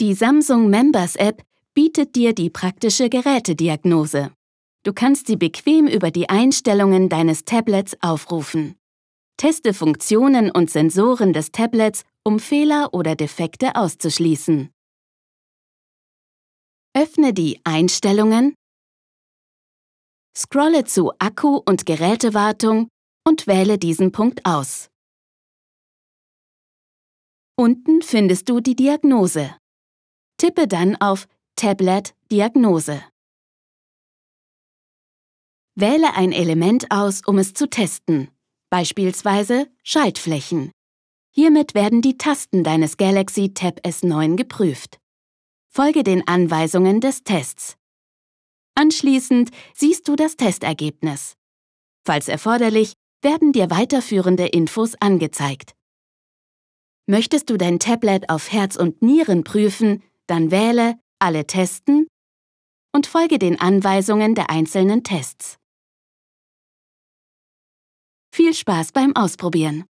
Die Samsung Members App bietet dir die praktische Gerätediagnose. Du kannst sie bequem über die Einstellungen deines Tablets aufrufen. Teste Funktionen und Sensoren des Tablets, um Fehler oder Defekte auszuschließen. Öffne die Einstellungen, scrolle zu Akku und Gerätewartung und wähle diesen Punkt aus. Unten findest du die Diagnose. Tippe dann auf Tablet Diagnose. Wähle ein Element aus, um es zu testen, beispielsweise Schaltflächen. Hiermit werden die Tasten deines Galaxy Tab S9 geprüft. Folge den Anweisungen des Tests. Anschließend siehst du das Testergebnis. Falls erforderlich, werden dir weiterführende Infos angezeigt. Möchtest du dein Tablet auf Herz und Nieren prüfen, dann wähle Alle testen und folge den Anweisungen der einzelnen Tests. Viel Spaß beim Ausprobieren!